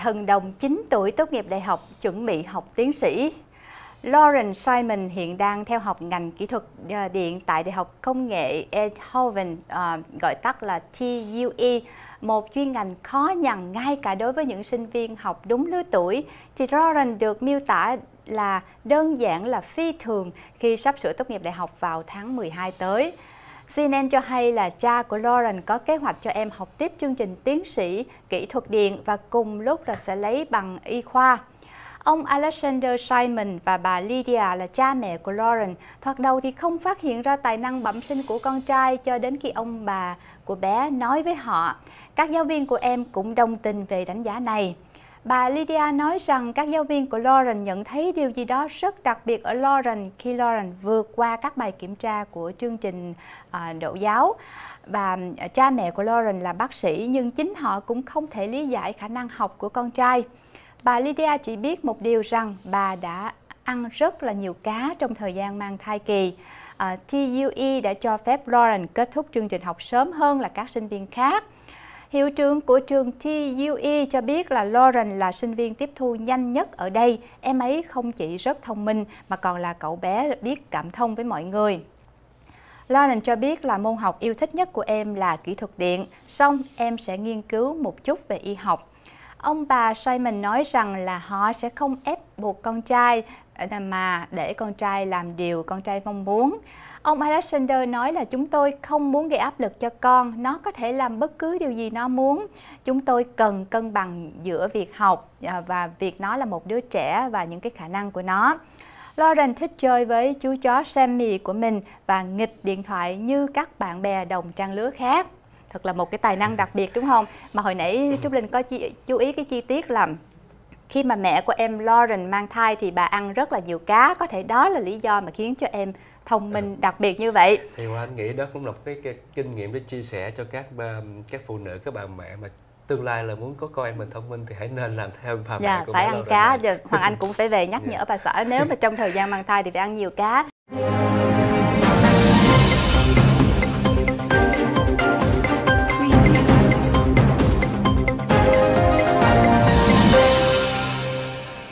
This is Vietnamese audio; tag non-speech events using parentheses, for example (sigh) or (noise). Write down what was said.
thần đồng 9 tuổi tốt nghiệp đại học, chuẩn bị học tiến sĩ. Lauren Simon hiện đang theo học ngành kỹ thuật à, điện tại Đại học Công nghệ Eindhoven, à, gọi tắt là TUE, một chuyên ngành khó nhằn ngay cả đối với những sinh viên học đúng lứa tuổi. Thì Lauren được miêu tả là đơn giản là phi thường khi sắp sửa tốt nghiệp đại học vào tháng 12 tới. CNN cho hay là cha của Lauren có kế hoạch cho em học tiếp chương trình tiến sĩ kỹ thuật điện và cùng lúc là sẽ lấy bằng y khoa. Ông Alexander Simon và bà Lydia là cha mẹ của Lauren. Thoạt đầu thì không phát hiện ra tài năng bẩm sinh của con trai cho đến khi ông bà của bé nói với họ. Các giáo viên của em cũng đồng tình về đánh giá này. Bà Lydia nói rằng các giáo viên của Lauren nhận thấy điều gì đó rất đặc biệt ở Lauren khi Lauren vượt qua các bài kiểm tra của chương trình à, giáo. Và à, cha mẹ của Lauren là bác sĩ nhưng chính họ cũng không thể lý giải khả năng học của con trai. Bà Lydia chỉ biết một điều rằng bà đã ăn rất là nhiều cá trong thời gian mang thai kỳ. À, TUE đã cho phép Lauren kết thúc chương trình học sớm hơn là các sinh viên khác. Hiệu trưởng của trường TUE cho biết là Lauren là sinh viên tiếp thu nhanh nhất ở đây. Em ấy không chỉ rất thông minh mà còn là cậu bé biết cảm thông với mọi người. Lauren cho biết là môn học yêu thích nhất của em là kỹ thuật điện, xong em sẽ nghiên cứu một chút về y học. Ông bà Simon nói rằng là họ sẽ không ép buộc con trai mà để con trai làm điều con trai mong muốn. Ông Alexander nói là chúng tôi không muốn gây áp lực cho con, nó có thể làm bất cứ điều gì nó muốn. Chúng tôi cần cân bằng giữa việc học à, và việc nó là một đứa trẻ và những cái khả năng của nó. Lauren thích chơi với chú chó Sammy của mình và nghịch điện thoại như các bạn bè đồng trang lứa khác. Thật là một cái tài năng đặc biệt đúng không? Mà hồi nãy Trúc Linh có chú ý cái chi tiết là khi mà mẹ của em Lauren mang thai thì bà ăn rất là nhiều cá có thể đó là lý do mà khiến cho em thông minh ờ. đặc biệt như vậy thì hoa anh nghĩ đó cũng là một cái, cái kinh nghiệm để chia sẻ cho các ờ, các phụ nữ các bà mẹ mà tương lai là muốn có con em mình thông minh thì hãy nên làm theo bà dạ, mẹ của phải ăn cá hoàng anh cũng phải về nhắc (laughs) dạ. nhở bà xã nếu mà trong thời gian mang thai thì phải ăn nhiều cá